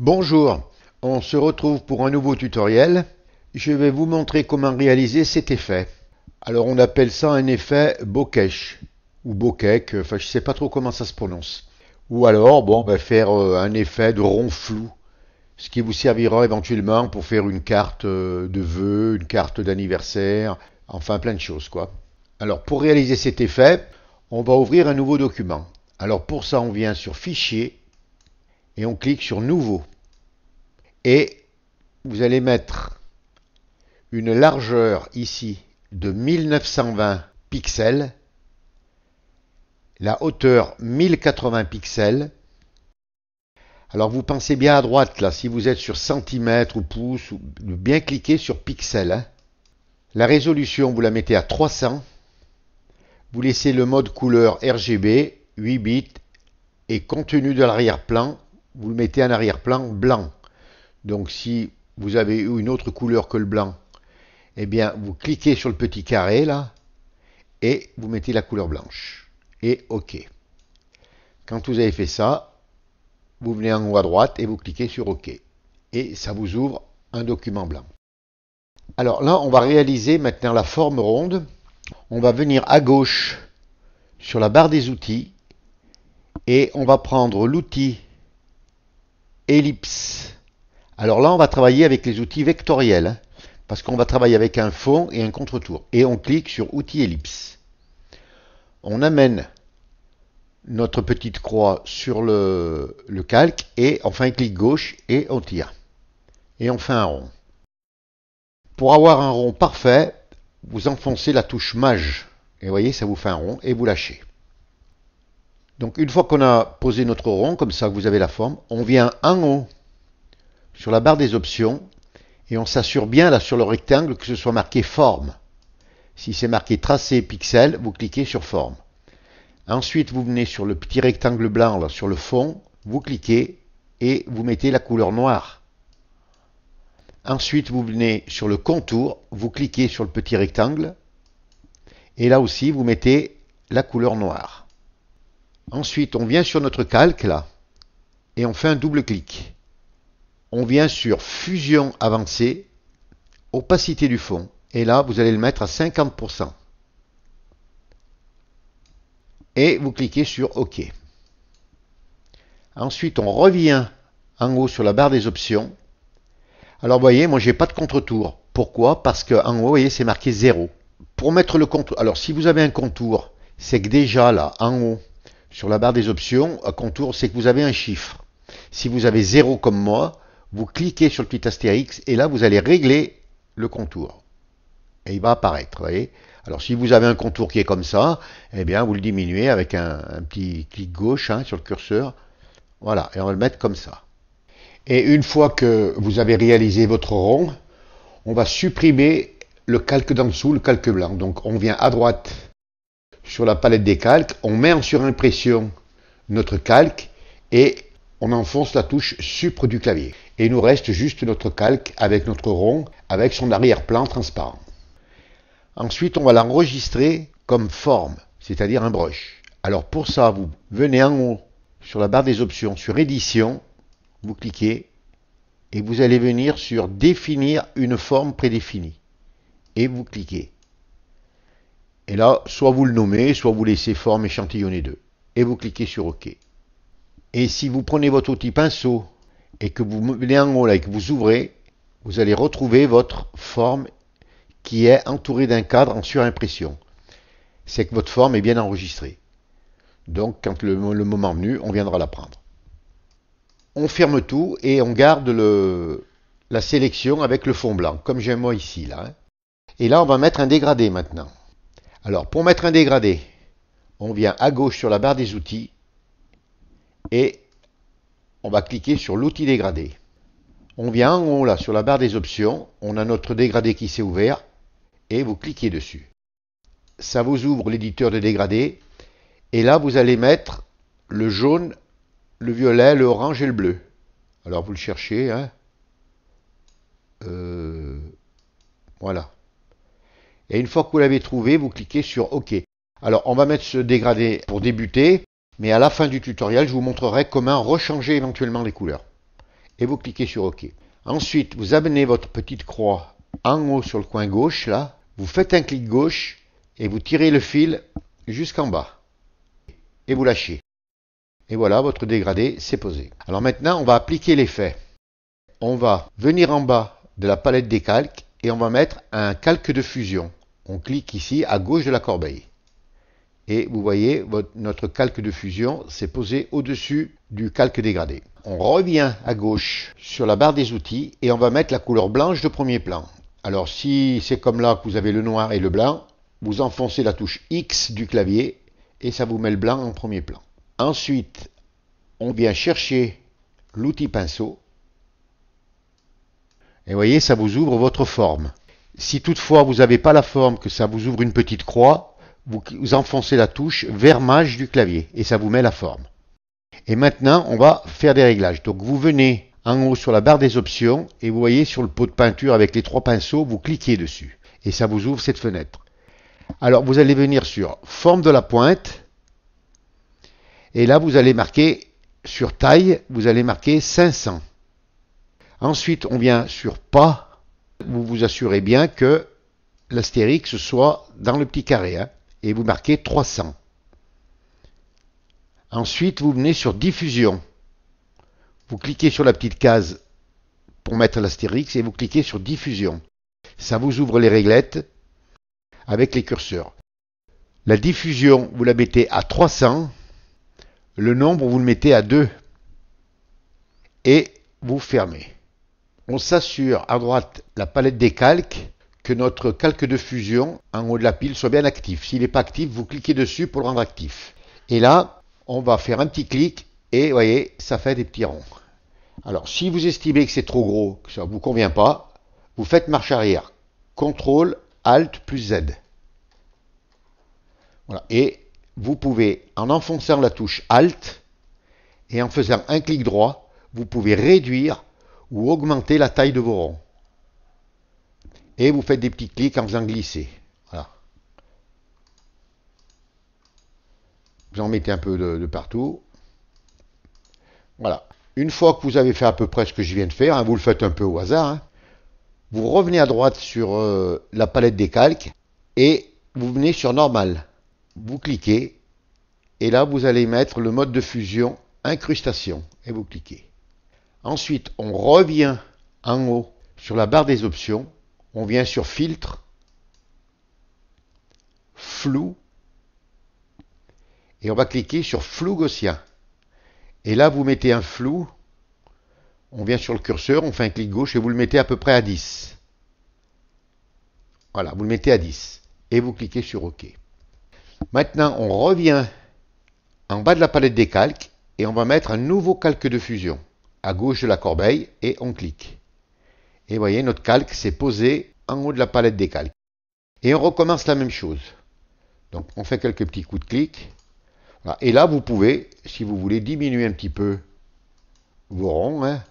Bonjour, on se retrouve pour un nouveau tutoriel. Je vais vous montrer comment réaliser cet effet. Alors on appelle ça un effet bokeh ou bokeh, enfin je sais pas trop comment ça se prononce. Ou alors bon, va faire euh, un effet de rond flou, ce qui vous servira éventuellement pour faire une carte euh, de vœux, une carte d'anniversaire, enfin plein de choses quoi. Alors pour réaliser cet effet, on va ouvrir un nouveau document. Alors pour ça, on vient sur Fichier et on clique sur Nouveau et vous allez mettre une largeur ici de 1920 pixels, la hauteur 1080 pixels. Alors vous pensez bien à droite là, si vous êtes sur centimètres ou pouces, ou bien cliquer sur pixels. Hein. La résolution, vous la mettez à 300. Vous laissez le mode couleur RGB 8 bits et contenu de l'arrière-plan, vous le mettez en arrière-plan blanc. Donc si vous avez eu une autre couleur que le blanc, eh bien vous cliquez sur le petit carré là et vous mettez la couleur blanche. Et OK. Quand vous avez fait ça, vous venez en haut à droite et vous cliquez sur OK. Et ça vous ouvre un document blanc. Alors là, on va réaliser maintenant la forme ronde. On va venir à gauche sur la barre des outils et on va prendre l'outil ellipse alors là, on va travailler avec les outils vectoriels, hein, parce qu'on va travailler avec un fond et un contretour. Et on clique sur Outils ellipse. On amène notre petite croix sur le, le calque et on fait un clic gauche et on tire. Et on fait un rond. Pour avoir un rond parfait, vous enfoncez la touche mage. Et vous voyez, ça vous fait un rond et vous lâchez. Donc une fois qu'on a posé notre rond, comme ça vous avez la forme, on vient en haut sur la barre des options et on s'assure bien là sur le rectangle que ce soit marqué forme. Si c'est marqué tracé pixel, vous cliquez sur forme. Ensuite, vous venez sur le petit rectangle blanc là, sur le fond, vous cliquez et vous mettez la couleur noire. Ensuite, vous venez sur le contour, vous cliquez sur le petit rectangle et là aussi, vous mettez la couleur noire. Ensuite, on vient sur notre calque là et on fait un double clic on vient sur fusion avancée, opacité du fond. Et là, vous allez le mettre à 50%. Et vous cliquez sur OK. Ensuite, on revient en haut sur la barre des options. Alors, vous voyez, moi, j'ai pas de contour. Pourquoi Parce qu'en haut, vous voyez, c'est marqué 0. Pour mettre le contour, alors si vous avez un contour, c'est que déjà là, en haut, sur la barre des options, un contour, c'est que vous avez un chiffre. Si vous avez 0 comme moi, vous cliquez sur le petit astérix et là vous allez régler le contour. Et il va apparaître, vous voyez. Alors si vous avez un contour qui est comme ça, eh bien vous le diminuez avec un, petit clic gauche hein, sur le curseur. Voilà, et on va le mettre comme ça. Et une fois que vous avez réalisé votre rond, on va supprimer le calque d'en dessous, le calque blanc. Donc on vient à droite sur la palette des calques, on met en surimpression notre calque et on enfonce la touche supre du clavier. Et il nous reste juste notre calque avec notre rond, avec son arrière-plan transparent. Ensuite, on va l'enregistrer comme forme, c'est-à-dire un brush. Alors pour ça, vous venez en haut sur la barre des options, sur édition, vous cliquez et vous allez venir sur définir une forme prédéfinie. Et vous cliquez. Et là, soit vous le nommez, soit vous laissez forme Échantillonner 2. Et vous cliquez sur OK. Et si vous prenez votre outil pinceau et que vous venez en haut et que vous ouvrez, vous allez retrouver votre forme qui est entourée d'un cadre en surimpression. C'est que votre forme est bien enregistrée. Donc quand le, moment venu, on viendra la prendre. On ferme tout et on garde la sélection avec le fond blanc, comme j'ai moi ici là. Hein. Et là, on va mettre un dégradé maintenant. Alors, pour mettre un dégradé, on vient à gauche sur la barre des outils et on va cliquer sur l'outil dégradé. On vient en haut là sur la barre des options, on a notre dégradé qui s'est ouvert et vous cliquez dessus. Ça vous ouvre l'éditeur de dégradé et là vous allez mettre le jaune, le violet, le orange et le bleu. Alors vous le cherchez. Hein euh, voilà. Et une fois que vous l'avez trouvé, vous cliquez sur OK. Alors on va mettre ce dégradé pour débuter. Mais à la fin du tutoriel, je vous montrerai comment rechanger éventuellement les couleurs. Et vous cliquez sur OK. Ensuite, vous amenez votre petite croix en haut sur le coin gauche, là. Vous faites un clic gauche et vous tirez le fil jusqu'en bas. Et vous lâchez. Et voilà, votre dégradé s'est posé. Alors maintenant, on va appliquer l'effet. On va venir en bas de la palette des calques et on va mettre un calque de fusion. On clique ici à gauche de la corbeille. Et vous voyez, notre calque de fusion s'est posé au-dessus du calque dégradé. On revient à gauche sur la barre des outils et on va mettre la couleur blanche de premier plan. Alors si c'est comme là que vous avez le noir et le blanc, vous enfoncez la touche X du clavier et ça vous met le blanc en premier plan. Ensuite, on vient chercher l'outil pinceau. Et vous voyez, ça vous ouvre votre forme. Si toutefois vous n'avez pas la forme, que ça vous ouvre une petite croix, vous, enfoncez la touche vermage du clavier et ça vous met la forme. Et maintenant, on va faire des réglages. Donc vous venez en haut sur la barre des options et vous voyez sur le pot de peinture avec les trois pinceaux, vous cliquez dessus et ça vous ouvre cette fenêtre. Alors vous allez venir sur forme de la pointe et là vous allez marquer sur taille, vous allez marquer 500. Ensuite, on vient sur pas. Vous vous assurez bien que l'astérix soit dans le petit carré. Hein et vous marquez 300. Ensuite, vous venez sur diffusion. Vous cliquez sur la petite case pour mettre l'astérix et vous cliquez sur diffusion. Ça vous ouvre les réglettes avec les curseurs. La diffusion, vous la mettez à 300. Le nombre, vous le mettez à 2. Et vous fermez. On s'assure à droite la palette des calques notre calque de fusion en haut de la pile soit bien actif. S'il n'est pas actif, vous cliquez dessus pour le rendre actif. Et là, on va faire un petit clic et voyez, ça fait des petits ronds. Alors, si vous estimez que c'est trop gros, que ça ne vous convient pas, vous faites marche arrière. CTRL, ALT plus Z. Et vous pouvez, en enfonçant la touche ALT et en faisant un clic droit, vous pouvez réduire ou augmenter la taille de vos ronds et vous faites des petits clics en faisant glisser. Voilà. Vous en mettez un peu de, partout. Voilà. Une fois que vous avez fait à peu près ce que je viens de faire, hein, vous le faites un peu au hasard, hein, vous revenez à droite sur euh, la palette des calques et vous venez sur normal. Vous cliquez et là vous allez mettre le mode de fusion incrustation et vous cliquez. Ensuite, on revient en haut sur la barre des options on vient sur filtre, flou, et on va cliquer sur flou gaussien. Et là, vous mettez un flou, on vient sur le curseur, on fait un clic gauche et vous le mettez à peu près à 10. Voilà, vous le mettez à 10. Et vous cliquez sur OK. Maintenant, on revient en bas de la palette des calques et on va mettre un nouveau calque de fusion à gauche de la corbeille et on clique. Et voyez, notre calque s'est posé en haut de la palette des calques. Et on recommence la même chose. Donc on fait quelques petits coups de clic. Et là, vous pouvez, si vous voulez, diminuer un petit peu vos ronds. Hein.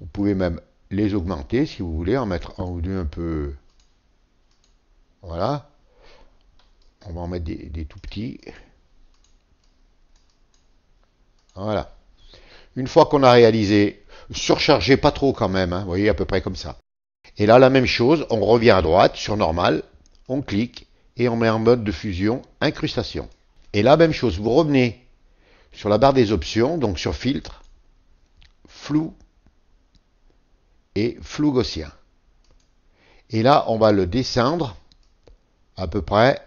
Vous pouvez même les augmenter si vous voulez, en mettre un ou deux un peu... Voilà. On va en mettre des tout petits. Voilà. Une fois qu'on a réalisé, surchargez pas trop quand même, hein, vous voyez, à peu près comme ça. Et là, la même chose, on revient à droite sur normal, on clique et on met en mode de fusion incrustation. Et là, même chose, vous revenez sur la barre des options, donc sur filtre, flou et flou gaussien. Et là, on va le descendre à peu près,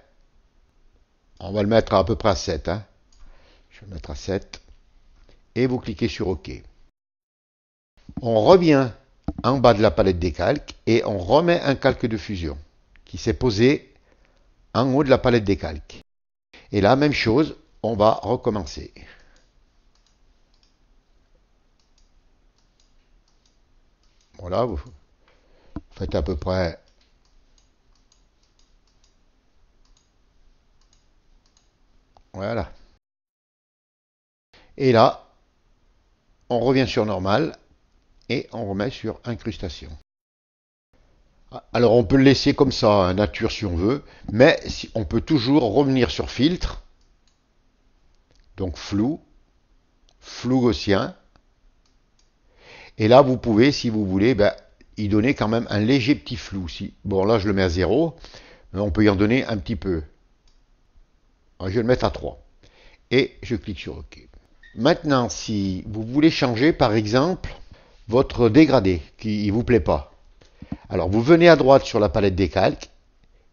on va le mettre à, peu près à 7. Hein. Je vais le mettre à 7 et vous cliquez sur OK. On revient en bas de la palette des calques et on remet un calque de fusion qui s'est posé en haut de la palette des calques. Et là, même chose, on va recommencer. Voilà, vous faites à peu près Voilà. Et là, on revient sur normal et on remet sur incrustation. Alors on peut le laisser comme ça, hein, nature si on veut, mais on peut toujours revenir sur filtre, donc flou, flou gaussien, et là vous pouvez, si vous voulez, ben, y donner quand même un léger petit flou. Si, bon là je le mets à 0, mais on peut y en donner un petit peu. Ah, je vais le mettre à 3. Et je clique sur OK. Maintenant, si vous voulez changer, par exemple, votre dégradé qui ne vous plaît pas, alors vous venez à droite sur la palette des calques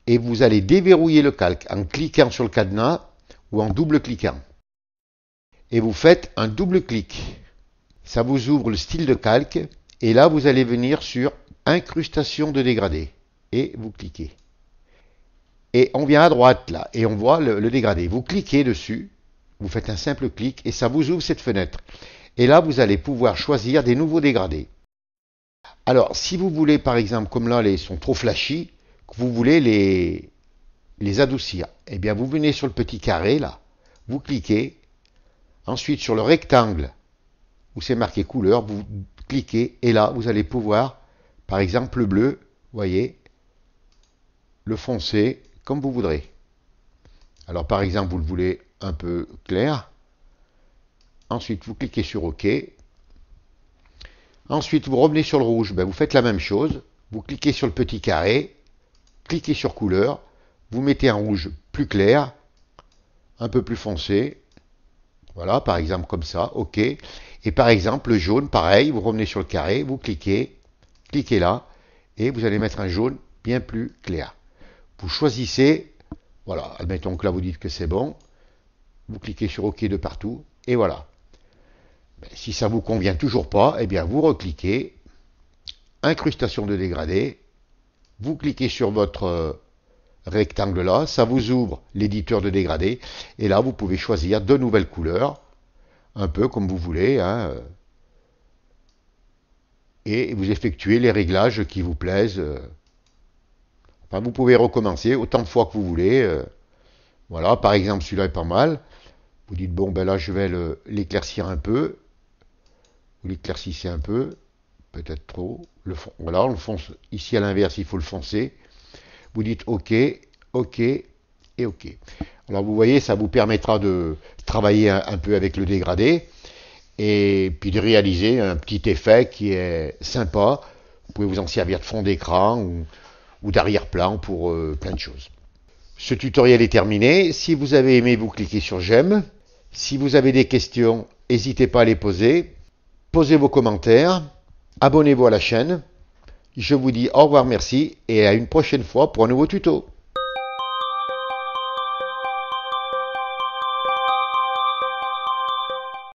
et vous allez déverrouiller le calque en cliquant sur le cadenas ou en double-cliquant. Et vous faites un double-clic. Ça vous ouvre le style de calque et là vous allez venir sur incrustation de dégradé et vous cliquez. Et on vient à droite là et on voit le, le dégradé. Vous cliquez dessus vous faites un simple clic et ça vous ouvre cette fenêtre. Et là, vous allez pouvoir choisir des nouveaux dégradés. Alors, si vous voulez, par exemple, comme là, les sont trop flashy, que vous voulez les, adoucir, eh bien, vous venez sur le petit carré, là, vous cliquez, ensuite sur le rectangle, où c'est marqué couleur, vous cliquez, et là, vous allez pouvoir, par exemple, le bleu, voyez, le foncer comme vous voudrez. Alors, par exemple, vous le voulez un peu clair. Ensuite, vous cliquez sur OK. Ensuite, vous revenez sur le rouge, ben, vous faites la même chose. Vous cliquez sur le petit carré, cliquez sur couleur, vous mettez un rouge plus clair, un peu plus foncé. Voilà, par exemple comme ça, OK. Et par exemple, le jaune, pareil, vous revenez sur le carré, vous cliquez, cliquez là, et vous allez mettre un jaune bien plus clair. Vous choisissez, voilà, admettons que là vous dites que c'est bon, vous cliquez sur OK de partout, et voilà. Ben, si ça ne vous convient toujours pas, eh bien vous recliquez, incrustation de dégradé, vous cliquez sur votre euh, rectangle là, ça vous ouvre l'éditeur de dégradé, et là vous pouvez choisir de nouvelles couleurs, un peu comme vous voulez, hein, euh. et vous effectuez les réglages qui vous plaisent. Euh. vous pouvez recommencer autant de fois que vous voulez. Voilà, par exemple, celui-là est pas mal. Vous dites, bon, ben là, je vais l'éclaircir un peu. Vous l'éclaircissez un peu, peut-être trop. Le, voilà, on le fonce. Ici, à l'inverse, il faut le foncer. Vous dites, OK, OK et OK. Alors, vous voyez, ça vous permettra de travailler un, peu avec le dégradé et puis de réaliser un petit effet qui est sympa. Vous pouvez vous en servir de fond d'écran ou, d'arrière-plan pour euh, plein de choses. Ce tutoriel est terminé. Si vous avez aimé, vous cliquez sur j'aime. Si vous avez des questions, n'hésitez pas à les poser. Posez vos commentaires. Abonnez-vous à la chaîne. Je vous dis au revoir, merci et à une prochaine fois pour un nouveau tuto.